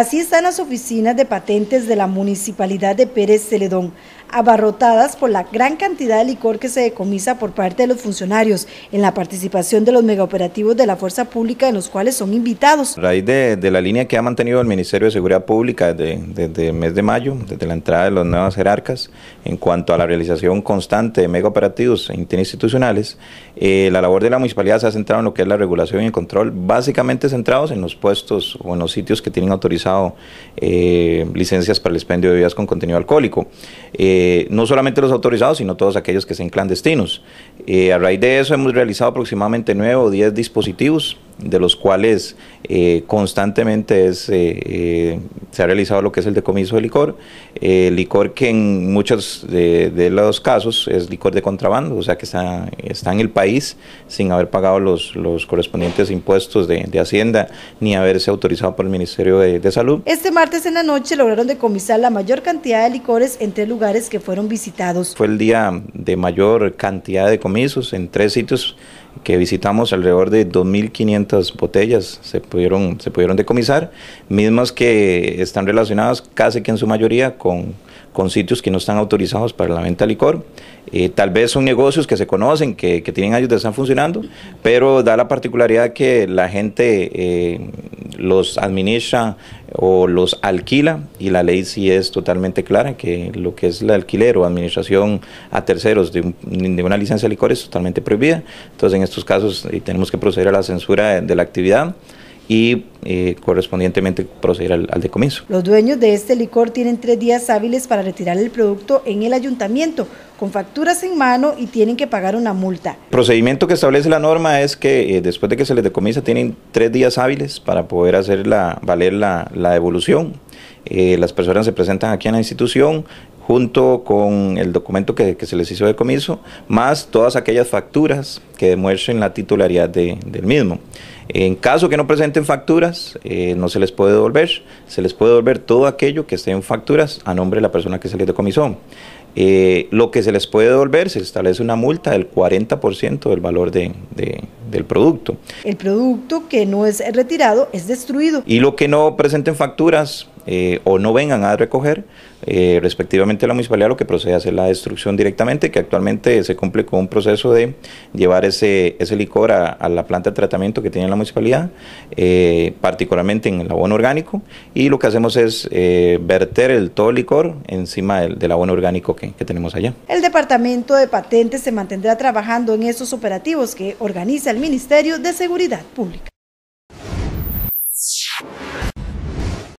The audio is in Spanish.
Así están las oficinas de patentes de la Municipalidad de Pérez Celedón, abarrotadas por la gran cantidad de licor que se decomisa por parte de los funcionarios en la participación de los megaoperativos de la fuerza pública en los cuales son invitados. A raíz de, la línea que ha mantenido el Ministerio de Seguridad Pública desde, el mes de mayo, desde la entrada de las nuevas jerarcas, en cuanto a la realización constante de megaoperativos e interinstitucionales, eh, la labor de la municipalidad se ha centrado en lo que es la regulación y el control, básicamente centrados en los puestos o en los sitios que tienen autorizado eh, licencias para el expendio de bebidas con contenido alcohólico. Eh, eh, no solamente los autorizados, sino todos aquellos que sean clandestinos. Eh, a raíz de eso hemos realizado aproximadamente nueve o diez dispositivos de los cuales eh, constantemente eh, eh, se ha realizado lo que es el decomiso de licor, licor que en muchos de, los casos es licor de contrabando, o sea que está, está en el país sin haber pagado los, los correspondientes impuestos de, de, Hacienda ni haberse autorizado por el Ministerio de, de Salud. Este martes en la noche lograron decomisar la mayor cantidad de licores en tres lugares que fueron visitados. Fue el día de mayor cantidad de decomisos en tres sitios que visitamos alrededor de 2.500 botellas se pudieron, se pudieron decomisar, mismas que están relacionadas casi que en su mayoría con, con sitios que no están autorizados para la venta de licor. Eh, tal vez son negocios que se conocen, que, tienen años de estar funcionando, pero da la particularidad que la gente eh, los administra, o los alquila y la ley sí es totalmente clara que lo que es el alquiler o administración a terceros de, una licencia de licor es totalmente prohibida. Entonces en estos casos eh, tenemos que proceder a la censura de, la actividad y eh, correspondientemente proceder al, decomiso. Los dueños de este licor tienen tres días hábiles para retirar el producto en el ayuntamiento con facturas en mano y tienen que pagar una multa. El procedimiento que establece la norma es que eh, después de que se les decomisa tienen tres días hábiles para poder hacer la, valer la, devolución. Eh, las personas se presentan aquí en la institución, junto con el documento que, se les hizo de comiso, más todas aquellas facturas que demuestren la titularidad del mismo. En caso que no presenten facturas, eh, no se les puede devolver, se les puede devolver todo aquello que esté en facturas a nombre de la persona que se les decomisó. Eh, lo que se les puede devolver se establece una multa del 40% del valor del producto. El producto que no es retirado es destruido. Y lo que no presenten facturas eh, o no vengan a recoger, eh, respectivamente la municipalidad lo que procede a hacer la destrucción directamente, que actualmente se cumple con un proceso de llevar ese, ese licor a, la planta de tratamiento que tiene la municipalidad, eh, particularmente en el abono orgánico, y lo que hacemos es verter el todo el licor encima del, abono orgánico que, que tenemos allá. El Departamento de Patentes se mantendrá trabajando en esos operativos que organiza el Ministerio de Seguridad Pública.